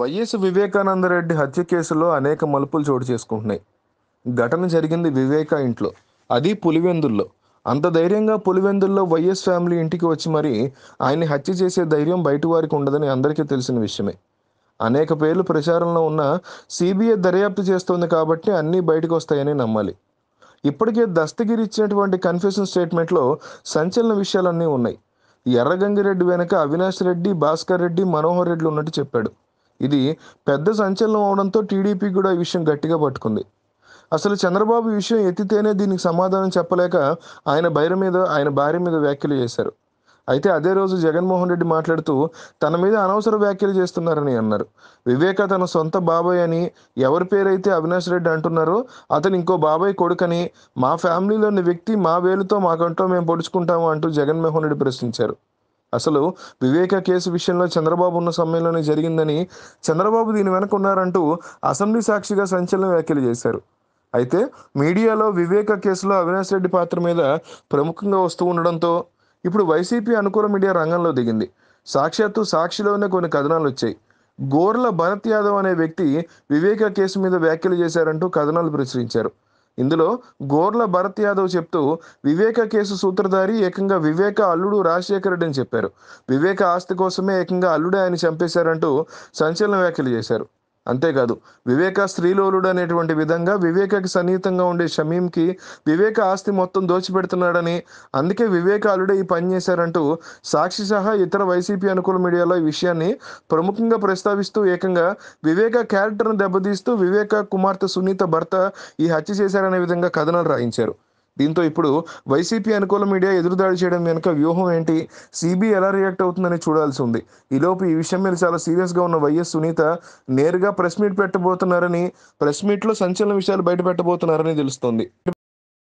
YS Vivekananda Reddy హత్య కేసులో అనేక మలుపులు చోటు చేసుకుంటున్నాయి ఘటన జరిగింది వివేక ఇంట్లో అది పులివెందుల్లో అంత ధైర్యంగా పులివెందుల్లో వైఎస్ ఫ్యామిలీ ఇంటికి వచ్చి మరి ఆయన్ని హత్య చేసే ధైర్యం బయట వారికి ఉండదని అందరికీ తెలిసిన విషయమే అనేక పేర్లు ప్రచారంలో ఉన్న సిబిఐ దర్యాప్తు చేస్తోంది కాబట్టి అన్నీ బయటకు వస్తాయని నమ్మాలి ఇప్పటికే దస్తగిరి ఇచ్చినటువంటి కన్ఫ్యూషన్ స్టేట్మెంట్లో సంచలన విషయాలన్నీ ఉన్నాయి ఎర్రగంగిరెడ్డి వెనక అవినాష్ రెడ్డి భాస్కర్ రెడ్డి మనోహర్ రెడ్డి ఉన్నట్టు చెప్పాడు ఇది పెద్ద సంచలనం అవడంతో టీడీపీ కూడా ఈ విషయం గట్టిగా పట్టుకుంది అసలు చంద్రబాబు విషయం ఎత్తితేనే దీనికి సమాధానం చెప్పలేక ఆయన బైర మీద ఆయన భార్య మీద వ్యాఖ్యలు చేశారు అయితే అదే రోజు జగన్మోహన్ రెడ్డి మాట్లాడుతూ తన మీద అనవసర వ్యాఖ్యలు చేస్తున్నారని అన్నారు వివేక తన సొంత బాబాయ్ అని ఎవరి పేరైతే అవినాష్ రెడ్డి అంటున్నారో అతను ఇంకో బాబాయ్ కొడుకని మా ఫ్యామిలీలోని వ్యక్తి మా వేలుతో మాకంటో మేము పొడుచుకుంటాము అంటూ జగన్మోహన్ రెడ్డి ప్రశ్నించారు అసలు వివేక కేసు విషయంలో చంద్రబాబు ఉన్న సమయంలోనే జరిగిందని చంద్రబాబు దీని వెనక ఉన్నారంటూ అసెంబ్లీ సాక్షిగా సంచలన వ్యాఖ్యలు చేశారు అయితే మీడియాలో వివేక కేసులో అవినాష్ రెడ్డి పాత్ర మీద ప్రముఖంగా వస్తూ ఉండడంతో ఇప్పుడు వైసీపీ అనుకూల మీడియా రంగంలో దిగింది సాక్షాత్తు సాక్షిలోనే కొన్ని కథనాలు వచ్చాయి గోర్ల భరత్ యాదవ్ అనే వ్యక్తి వివేక కేసు మీద వ్యాఖ్యలు చేశారంటూ కథనాలు ప్రచురించారు ఇందులో గోర్ల భరత్ యాదవ్ చెప్తూ వివేక కేసు సూత్రధారి ఏకంగా వివేక అల్లుడు రాజశేఖర రెడ్డి అని చెప్పారు వివేక ఆస్తి కోసమే ఏకంగా అల్లుడే ఆయన చంపేశారంటూ సంచలన వ్యాఖ్యలు చేశారు అంతేకాదు వివేక స్త్రీలోలుడు అనేటువంటి విధంగా వివేకకి సన్నిహితంగా ఉండే షమీంకి వివేక ఆస్తి మొత్తం దోచిపెడుతున్నాడని అందుకే వివేకాలుడే ఈ పని చేశారంటూ సాక్షి సహా ఇతర వైసీపీ అనుకూల మీడియాలో ఈ విషయాన్ని ప్రముఖంగా ప్రస్తావిస్తూ ఏకంగా వివేక క్యారెక్టర్ను దెబ్బతీస్తూ వివేక కుమార్తె సునీత భర్త ఈ హత్య చేశారనే విధంగా కథనాలు రాయించారు దీంతో ఇప్పుడు వైసీపీ అనుకూల మీడియా ఎదురుదాడి చేయడం వెనుక వ్యూహం ఏంటి సిబిఐ ఎలా రియాక్ట్ అవుతుందని చూడాల్సి ఉంది ఈలోపు ఈ విషయం మీద చాలా సీరియస్గా ఉన్న వైఎస్ సునీత నేరుగా ప్రెస్ మీట్ పెట్టబోతున్నారని ప్రెస్ మీట్లో సంచలన విషయాలు బయట పెట్టబోతున్నారని తెలుస్తోంది